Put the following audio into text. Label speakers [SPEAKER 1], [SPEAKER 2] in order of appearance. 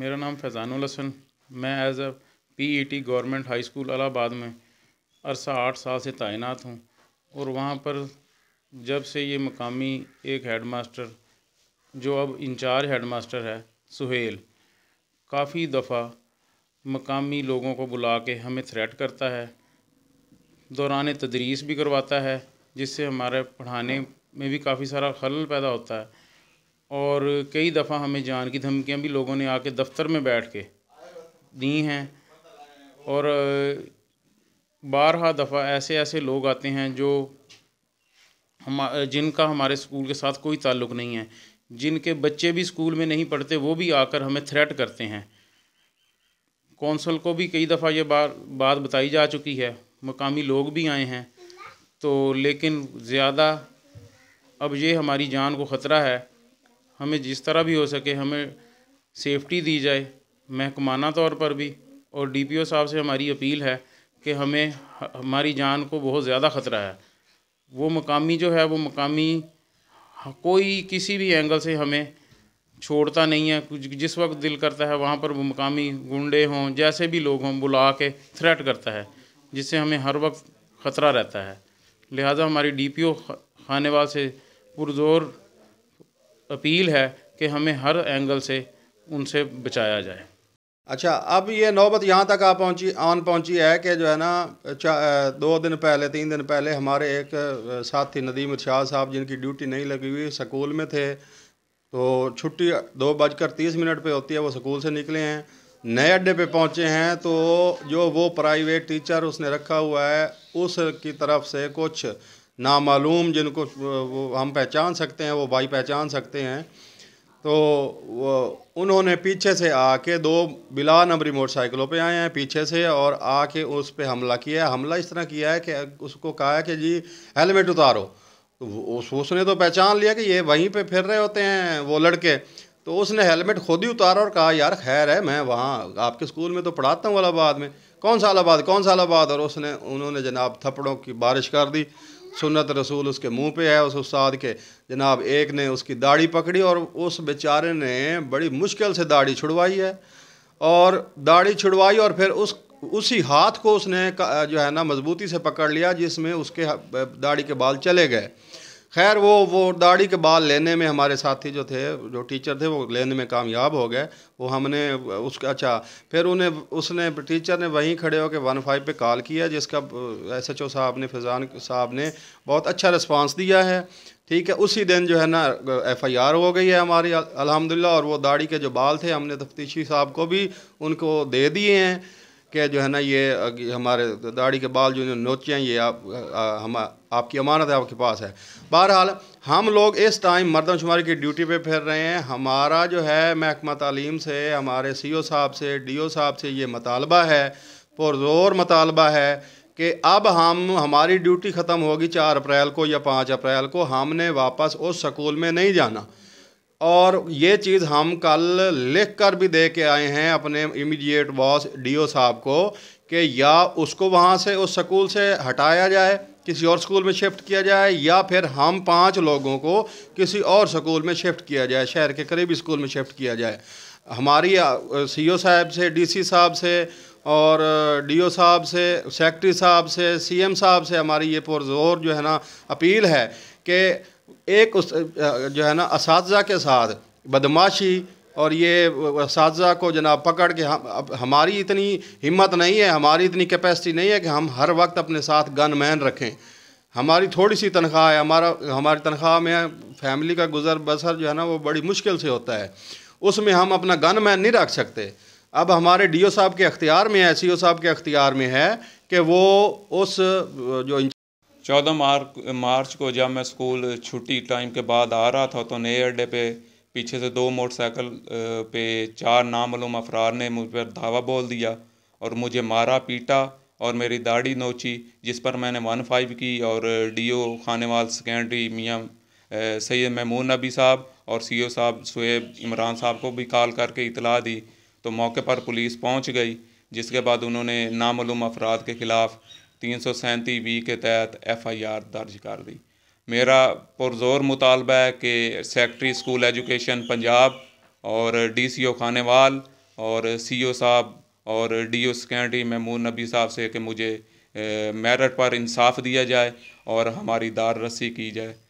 [SPEAKER 1] मेरा नाम फैज़ानुल हसन मैं as a P E T government high school Allahabad में अरसा आठ साल से तैनात हूँ और वहाँ पर जब से ये मकामी एक हेड मास्टर जो अब इंचार्ज हेड मास्टर है सुहेल काफ़ी दफ़ा मकामी लोगों को बुला के हमें थ्रेट करता है दौरान तदरीस भी करवाता है जिससे हमारे पढ़ाने में भी काफ़ी सारा खलल पैदा होता है और कई दफ़ा हमें जान की धमकियाँ भी लोगों ने आके दफ्तर में बैठ के दी हैं और बारह दफ़ा ऐसे ऐसे लोग आते हैं जो हम जिनका हमारे स्कूल के साथ कोई ताल्लुक नहीं है जिनके बच्चे भी स्कूल में नहीं पढ़ते वो भी आकर हमें थ्रेट करते हैं कौंसल को भी कई दफ़ा ये बार बात बताई जा चुकी है मकामी लोग भी आए हैं तो लेकिन ज़्यादा अब ये हमारी जान को ख़तरा है हमें जिस तरह भी हो सके हमें सेफ्टी दी जाए महकमाना तौर पर भी और डीपीओ साहब से हमारी अपील है कि हमें हमारी जान को बहुत ज़्यादा ख़तरा है वो मकामी जो है वो मकामी कोई किसी भी एंगल से हमें छोड़ता नहीं है कुछ जिस वक्त दिल करता है वहाँ पर वो मकामी गुंडे हों जैसे भी लोग हों बुला के थ्रेट करता है जिससे हमें हर वक्त ख़तरा रहता है लिहाजा हमारी डीपीओ खानेवाल से पुरजोर अपील है कि हमें हर एंगल से उनसे बचाया जाए
[SPEAKER 2] अच्छा अब ये नौबत यहाँ तक आ पहुँची आन पहुँची है कि जो है ना दो दिन पहले तीन दिन पहले हमारे एक साथी नदीम शाह साहब जिनकी ड्यूटी नहीं लगी हुई स्कूल में थे तो छुट्टी दो बजकर तीस मिनट पे होती है वो स्कूल से निकले हैं नए अड्डे पे पहुँचे हैं तो जो वो प्राइवेट टीचर उसने रखा हुआ है उसकी तरफ से कुछ नामालूम जिनको वो हम पहचान सकते हैं वो भाई पहचान सकते हैं तो उन्होंने पीछे से आके दो बिला नंबरी मोटरसाइकिलों पे आए हैं पीछे से और आके उस पर हमला किया है हमला इस तरह किया है कि उसको कहा है कि जी हेलमेट उतारो तो उस उसने तो पहचान लिया कि ये वहीं पे फिर रहे होते हैं वो लड़के तो उसने हेलमेट खुद ही उतारा और कहा यार खैर है मैं वहाँ आपके स्कूल में तो पढ़ाता हूँ अलाहाबाद में कौन सा अलाहाबाद कौन सा अलाहाबाद और उसने उन्होंने जनाब थप्पड़ों की बारिश कर दी सुन्नत रसूल उसके मुंह पे है उस उस्ताद के जनाब एक ने उसकी दाढ़ी पकड़ी और उस बेचारे ने बड़ी मुश्किल से दाढ़ी छुड़वाई है और दाढ़ी छुड़वाई और फिर उस उसी हाथ को उसने जो है ना मजबूती से पकड़ लिया जिसमें उसके दाढ़ी के बाल चले गए खैर वो वो दाढ़ी के बाल लेने में हमारे साथी जो थे जो टीचर थे वो लेने में कामयाब हो गए वो हमने उसका अच्छा फिर उन्हें उसने टीचर ने वहीं खड़े होकर वन फाइव पर कॉल किया जिसका एस एच ओ साहब ने फैज़ान साहब ने बहुत अच्छा रिस्पांस दिया है ठीक है उसी दिन जो है ना एफ आई आर हो गई है हमारी अलहमदिल्ला और वो दाढ़ी के जो बाल थे हमने तफ्तीशी साहब को भी उनको दे दिए हैं के जो है ना ये हमारे दाढ़ी के बाल जो नोचे हैं ये आप हम आपकी अमानत है आपके पास है बहरहाल हम लोग इस टाइम मरदमशुमारी की ड्यूटी पे फिर रहे हैं हमारा जो है महकमा तालीम से हमारे सी ओ e साहब से डी ओ e साहब से ये मतालबा है पुरजोर मतालबा है कि अब हम हमारी ड्यूटी ख़त्म होगी चार अप्रैल को या पाँच अप्रैल को हमने वापस उस स्कूल में नहीं जाना और ये चीज़ हम कल लिख कर भी दे के आए हैं अपने इमीडिएट बॉस डीओ साहब को कि या उसको वहाँ से उस स्कूल से हटाया जाए किसी और स्कूल में शिफ्ट किया जाए या फिर हम पांच लोगों को किसी और स्कूल में शिफ्ट किया जाए शहर के करीबी स्कूल में शिफ्ट किया जाए हमारी सीईओ साहब से डीसी साहब से और डीओ साहब से सेक्रेटरी साहब से सीएम साहब से हमारी ये पुरजोर जो है ना अपील है कि एक उस जो है ना इस के साथ बदमाशी और ये इस को जनाब पकड़ के हम हमारी इतनी हिम्मत नहीं है हमारी इतनी कैपेसिटी नहीं है कि हम हर वक्त अपने साथ गन मैन रखें हमारी थोड़ी सी तनख्वाह है हमारा हमारी तनख्वाह में फैमिली का गुजर बसर जो है ना वो बड़ी मुश्किल से होता है उसमें हम अपना गन मैन नहीं रख सकते अब हमारे डी साहब के अख्तियार में है सी साहब के अख्तियार में है कि वो उस जो चौदह मार मार्च को जब मैं स्कूल छुट्टी
[SPEAKER 3] टाइम के बाद आ रहा था तो नए अड्डे पे पीछे से दो मोटरसाइकिल पे चार नामूम अफरार ने मुझ पर धावा बोल दिया और मुझे मारा पीटा और मेरी दाढ़ी नोची जिस पर मैंने वन फाइव की और डी ओ खानेवाल सेकेंडरी मियाँ सैद महमून नबी साहब और सी ओ साहब शुएब इमरान साहब को भी कॉल करके इतला दी तो मौके पर पुलिस पहुँच गई जिसके बाद उन्होंने नामूम अफराद के ख़िलाफ़ तीन सौ सैंती बी के तहत एफ़ आई आर दर्ज कर दी मेरा पुरजोर मुतालबा है कि सेकटरी स्कूल एजुकेशन पंजाब और डी सी ओ खानेवाल और सी ओ साहब और डी ओ सिक्योरिटी महमूद नबी साहब से कि मुझे मेरिट पर इंसाफ दिया जाए और हमारी दार रस्सी की जाए